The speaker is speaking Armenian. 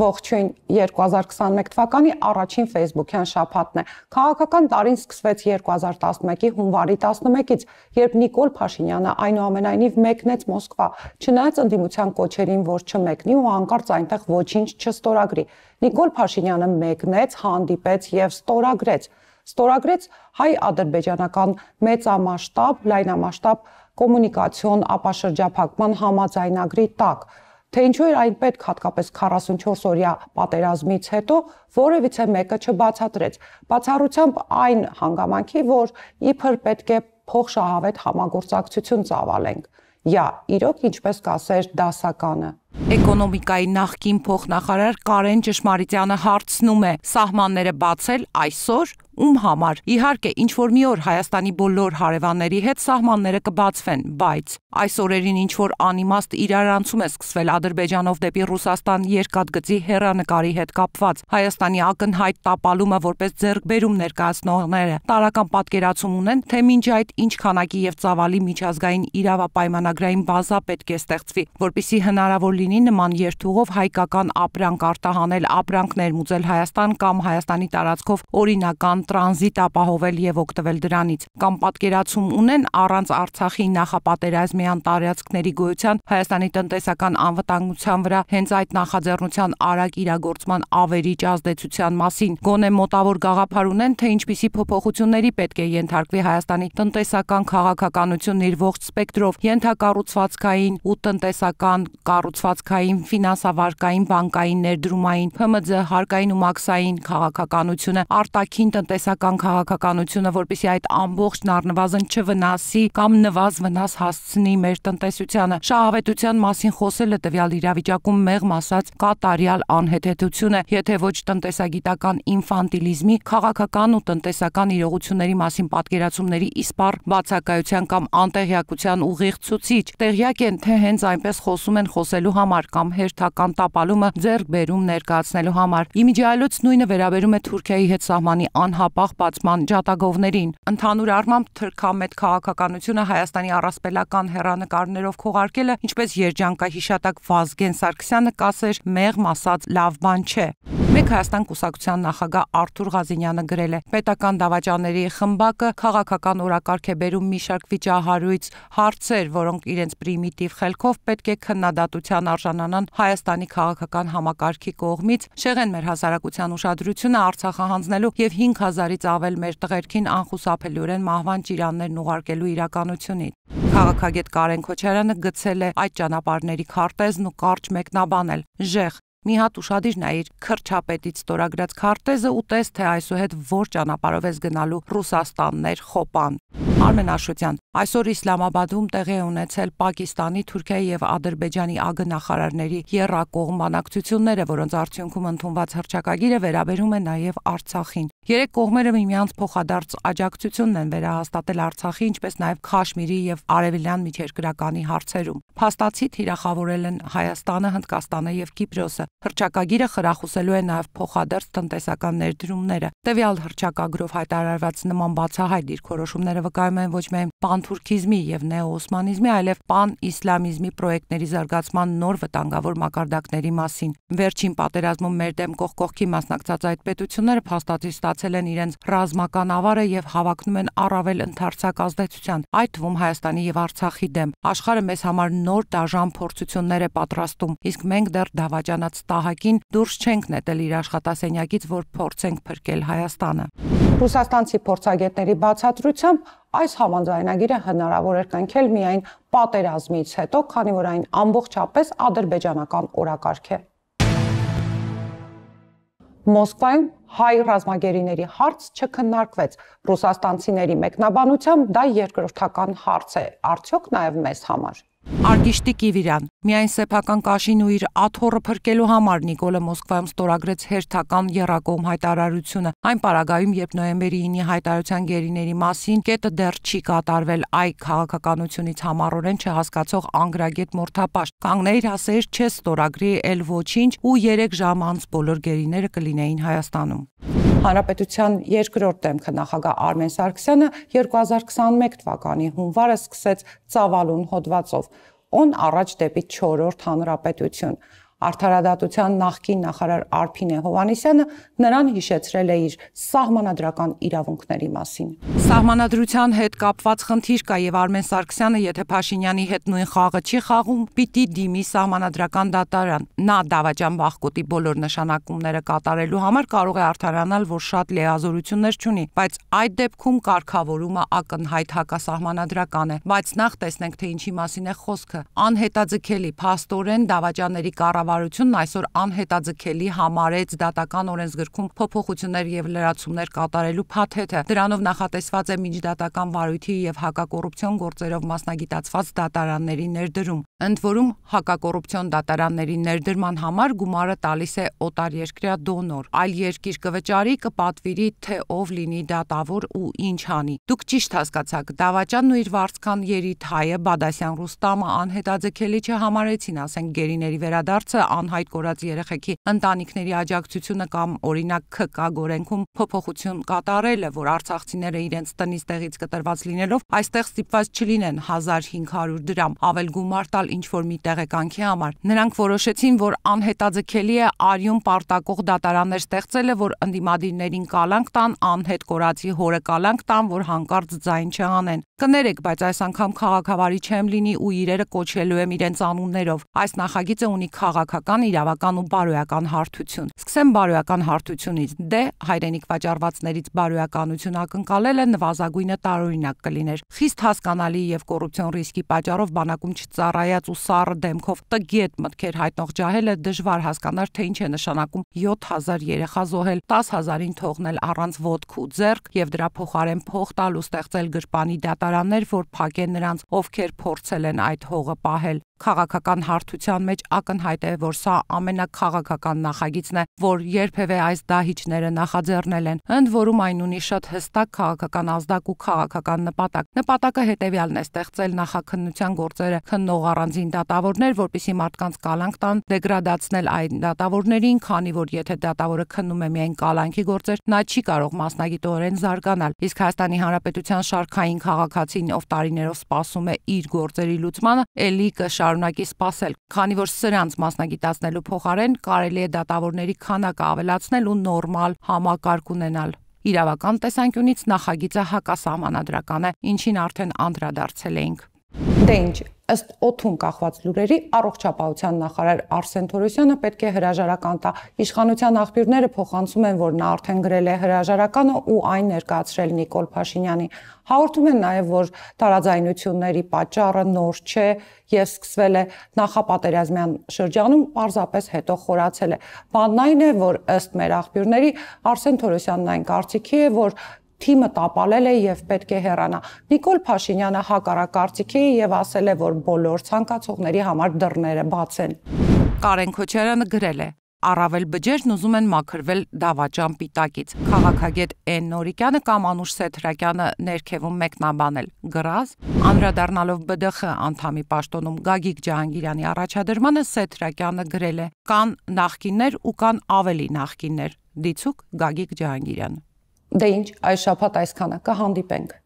ողջույն 2021 թվականի առաջին Facebook-յան շաբաթն է։ Քաղաքական տարին սկսվեց 2011-ի հունվարի 11-ից, երբ Նիկոլ Փաշինյանը այնուամենայնիվ մեկնեց Մոսկվա, չնայած ընդդիմության կոչերին, որ չմեկնի ու հանկարծ այնտեղ ոչինչ չստորագրի։ Նիկոլ Փաշինյանը մեկնեց, հանդիպեց եւ ստորագրեց ստորագրեց հայ-ադրբեջանական մեծամասշտաբ, լայնամասշտաբ կոմունիկացիոն ապաշրջափակման համաձայնագրի տակ, թե ինչու էր այն պետք հատկապես 44 օրյա պատերազմից հետո որևիցե մեկը չբացատրեց։ Բացառությամբ այն հանգամանքի, որ իբր պետք է փոխշահավետ համագործակցություն ծավալենք։ Յա, իրոք ինչպես կասեր դասականը։ Էկոնոմիկայի նախկին փոխնախարար Կարեն Ճշմարիտյանը հարցնում է՝ սահմանները բացել այսօր ում համար։ Իհարկե, ինչ որ մի օր Հայաստանի բոլոր հարևանների հետ սահմանները կբացվեն, բայց այս օրերին ինչ որ անիմաստ իրարանցում է սկսվել Ադրբեջանով դեպի Ռուսաստան երկաթգծի հերանեկարի հետ կապված։ Հայաստանի ակնհայտ տապալումը որպես ձեռքբերում ներկայացնողները տարական պատկերացում ունեն, թե մինչ այդ ինչ քանակի եւ ծավալի միջազգային իրավապայմանագրային բազա պետք է ստեղծվի, որպիսի հնարավոր լինի նման երթուղով հայկական ապրանք արտահանել, ապրանքներ մուծել Հայաստան կամ Հայաստանի տարածքով օրինական տրանզիտ ապահովել եւ օգտվել դրանից։ Կամ պատկերացում ունեն առանց Արցախի նախապատերազմյան տարածքների գոյության Հայաստանի տնտեսական անվտանգության վրա հենց այդ նախաձեռնության արագ իրագործման ավերիչ ազդեցության մասին։ Գոնե մոտավոր գաղափար ունեն, թե ինչպիսի փոփոխությունների պետք է ենթարկվի Հայաստանի տնտեսական քաղաքականությունն իր ողջ սպեկտրով՝ ենթակառուցվածքային ու տնտեսական կառուցվածքային, ֆինանսավարկային, բանկային ներդրումային, ՓՄԶ հարկային ու մաքսային քաղաքականությունը, արտաքին տնտեսական տնտեսական քաղաքականությունը, որպիսի այդ ամբողջն առնվազն չվնասի կամ նվազ վնաս հասցնի մեր տնտեսությանը։ Շահավետության մասին խոսելը տվյալ իրավիճակում մեղմ ասած կատարյալ անհեթեթություն է, եթե ոչ տնտեսագիտական ինֆանտիլիզմի, քաղաքական ու տնտեսական իրողությունների մասին պատկերացումների իսպառ բացակայության կամ անտեղյակության ուղիղ ցուցիչ։ Տեղյակ են, թե հենց այնպես խոսում են խոսելու համար կամ հերթական տապալումը ձեռք բերում ներկայացնելու համար։ Իմիջիայլոց նույնը վերաբերում է Թուրքիայի հետ սահմանի անհա անհապաղ բացման ջատագովներին։ Ընդհանուր առմամբ թրքամետ քաղաքականությունը Հայաստանի առասպելական հերանեկարներով քողարկելը, ինչպես երջանկահիշատակ Վազգեն Սարգսյանը կասեր, մեղմ ասած լավ բան չէ։ Մեկ Հայաստան կուսակցության նախագահ Արթուր Ղազինյանը գրել է. Պետական դավաճանների խմբակը քաղաքական օրակարգ է բերում մի շարք վիճահարույց հարցեր, որոնք իրենց պրիմիտիվ խելքով պետք է քննադատության արժանանան Հայաստանի քաղաքական համակարգի կողմից։ Շեղեն մեր հասարակության ուշադրությունը Արցախը հանձնելու եւ 5000-ից ավել մեր տղերքին անխուսափելիորեն մահվան ճիրաններն ուղարկելու իրականությունից։ Քաղաքագետ Կարեն Քոչարյանը գցել է այդ ճանապարհների քարտեզն ու կարճ մեկնաբանել. Ժեղ Մի հատ ուրախadir նայիր քրչապետից ստորագրած քարտեզը ու տես թե այսուհետ որ ճանապարհով ես գնալու Ռուսաստաններ խոպան։ Արմեն Աշոտյան այսօր Իսլամաբադում տեղի ունեցել Պակիստանի, Թուրքիայի եւ Ադրբեջանի ագնախարարների երրակողմ բանակցությունները, որոնց արդյունքում ընդունված հրճակագիրը վերաբերում է նաեւ Արցախին։ Երեք կողմերը միմյանց փոխադարձ աջակցությունն են վերահաստատել Արցախի, ինչպես նաև Քաշմիրի եւ Արևելյան Միջերկրականի հարցերում։ Փաստացի թիրախավորել են Հայաստանը, Հնդկաստանը եւ Կիպրոսը։ Հրճակագիրը խրախուսելու է նաև փոխադարձ տնտեսական ներդրումները։ Տվյալ հրճակագրով հայտարարված նման բացահայտ դիրքորոշումները վկայում են ոչ միայն պանթուրքիզմի եւ նեոոսմանիզմի, այլև պան-իսլամիզմի պրոյեկտների զարգացման նոր վտանգավոր մակարդակների մասին։ Վերջին պատերազմում մեր դեմ կողքողքի մասնակցած այդ պետությունները փաստացի ստացել են իրենց ռազմական ավարը եւ հավակնում են առավել ընդարձակ ազդեցության, այդ թվում Հայաստանի եւ Արցախի դեմ։ Աշխարհը մեզ համար նոր դաժան փորձություններ է պատրաստում, իսկ մենք դեռ դավաճանած տահակին դուրս չենք նետել իր աշխատասենյակից, որ փորձենք փրկել Հայաստանը։ Ռուսաստանցի փորձագետների բացատրությամբ այս համանձայնագիրը հնարավոր էր կանքել միայն պատերազմից հետո, քանի որ այն ամբողջապես ադրբեջանական օրակարգ է։ Մոսկվայում հայ ռազմագերիների հարց չքննարկվեց։ Ռուսաստանցիների մեկնաբանությամբ դա երկրորդական հարց է, արդյոք նաև մեզ համար։ Արգիշտի Կիվիրյան միայն սեփական կաշին ու իր աթոռը փրկելու համար Նիկոլը Մոսկվայում ստորագրեց հերթական երակողմ հայտարարությունը։ Այն պարագայում, երբ նոյեմբերի 9-ի հայտարարության գերիների մասին կետը դեռ չի կատարվել, այ քաղաքականությունից համառորեն չհասկացող անգրագետ մորթապաշտ կանգներ հասեր չես ստորագրի էլ ոչինչ ու 3 ժամ անց բոլոր գերիները կլինեին Հայաստանում։ Հանրապետության երկրորդ դեմքը նախագահ Արմեն Սարգսյանը 2021 թվականի հունվարը սկսեց ծավալուն հոդվածով՝ «Օն առաջ դեպի 4-րդ հանրապետություն» արդարադատության նախկին նախարար Արփինե Հովանիսյանը նրան հիշեցրել է իր սահմանադրական իրավունքների մասին։ Սահմանադրության հետ կապված խնդիր կա եւ Արմեն Սարգսյանը, եթե Փաշինյանի հետ նույն խաղը չի խաղում, պիտի դիմի սահմանադրական դատարան։ Նա դավաճան բախկոտի բոլոր նշանակումները կատարելու համար կարող է արդարանալ, որ շատ լեզորություններ չունի, բայց այդ դեպքում կարգավորումը ակնհայտ հակասահմանադրական է։ Բայց նախ տեսնենք, թե ինչի մասին է խոսքը։ Անհետաձգելի փաստորեն դավաճանների կառավարությունը կառավարությունն այսօր անհետաձգելի համարեց դատական օրենսգրքում փոփոխություններ եւ լրացումներ կատարելու փաթեթը։ Դրանով նախատեսված է միջդատական վարույթի եւ հակակոռուպցիոն գործերով մասնագիտացված դատարանների ներդրում ընդ որում հակակոռուպցիոն դատարանների ներդրման համար գումարը տալիս է օտարերկրյա դոնոր, այլ երկիր կվճարի, կպատվիրի, թե ով լինի դատավոր ու ինչ հանի։ Դուք ճիշտ հասկացաք, Դավաճանն ու իր վարձքան երիտ հայը Բադասյան Ռուստամը անհետաձգելի չհամարեցին, ասենք գերիների վերադարձը անհայտ կորած երեխեքի ընտանիքների աջակցությունը կամ օրինակ ՔԿ գորենքում փոփոխություն կատարելը, որ արցախցիները իրենց տնից տեղից կտրված լինելով այստեղ ստիպված չլինեն 1500 դրամ ավել գումար տալ ինչ որ մի տեղեկանքի համար։ Նրանք որոշեցին, որ անհետաձգելի է արյուն պարտակող դատարաններ ստեղծելը, որ ընդդիմադիրներին կալանք տան, անհետ կորացի հորը կալանք տան, որ հանկարծ ձայն չհանեն։ Կներեք, բայց այս անգամ քաղաքավարի չեմ լինի ու իրերը կոչելու եմ իրենց անուններով։ Այս նախագիծը ունի քաղաքական, իրավական ու բարոյական հարթություն։ Սկսեմ բարոյական հարթությունից։ Դե հայրենիք վաճառվածներից բարոյականություն ակնկալելը նվազագույնը տարօրինակ կլիներ։ Խիստ հասկանալի եւ կոռուպցիոն ռիսկի պատճառով բանակում չծառայ ներկայաց ու սառը դեմքով տգետ մտքեր հայտնող ջահելը դժվար հասկանար, թե ինչ է նշանակում 7000 երեխա զոհել, 10000-ին թողնել առանց ոդք ու ձեռք եւ դրա փոխարեն փող տալ ու ստեղծել գրպանի դատարաններ, որ փակեն նրանց, ովքեր փորձել են այդ հողը պահել։ Քաղաքական հարթության մեջ ակնհայտ է, որ սա ամենակաղաքական նախագիծն է, որ երբևէ այս դահիճները նախաձեռնել են։ Ընդ որում այն ունի շատ հստակ քաղաքական ազդակ ու քաղաքական նպատակ։ Նպատակը հետևյալն է՝ ստեղծել նախաքննության գործերը քննող առ առանձին դատավորներ, որպիսի մարդկանց կալանք տան դեգրադացնել այն դատավորներին, քանի որ եթե դատավորը քննում է միայն կալանքի գործեր, նա չի կարող մասնագիտորեն զարգանալ։ Իսկ Հայաստանի Հանրապետության շարքային քաղաքացին, ով տարիներով սպասում է իր գործերի լուծմանը, ելի կշարունակի սպասել, քանի որ սրանց մասնագիտացնելու փոխարեն կարելի է դատավորների քանակը ավելացնել ու նորմալ համակարգ ունենալ։ Իրավական տեսանկյունից նախագիծը հակասահմանադրական է, ինչին արդեն անդրադարձել էինք։ Դե ինչ, ըստ օթուն կախված լուրերի առողջապահության նախարար Արսեն Թորոսյանը պետք է հրաժարական տա։ Իշխանության աղբյուրները փոխանցում են, որ նա արդեն գրել է հրաժարականը ու այն ներկայացրել Նիկոլ Փաշինյանի։ Հաղորդում են նաև, որ տարաձայնությունների պատճառը նոր չէ եւ սկսվել է նախապատերազմյան շրջանում, պարզապես հետո խորացել է։ Բանն այն է, որ ըստ մեր աղբյուրների Արսեն Թորոսյանն այն կարծիքի է, որ թիմը տապալել է եւ պետք է հեռանա։ Նիկոլ Փաշինյանը հակառակարծիքի է եւ ասել է, որ բոլոր ցանկացողների համար դռները բաց են։ Կարեն Քոչարյանը գրել է. Առավել բջերն ուզում են մաքրվել դավաճան պիտակից։ Խաղաղագետ Էն Նորիկյանը կամ Անուշ Սեթրակյանը ներքևում մեկնաբանել։ Գրած անդրադառնալով ԲԴԽ անդամի պաշտոնում Գագիկ Ջահանգիրյանի առաջադրմանը Սեթրակյանը գրել է. կան նախկիններ ու կան ավելի նախկիններ։ Դիցուկ Գագիկ Ջահանգիրյանը Դե ինչ, այս շաբաթ այսքանը կհանդիպենք։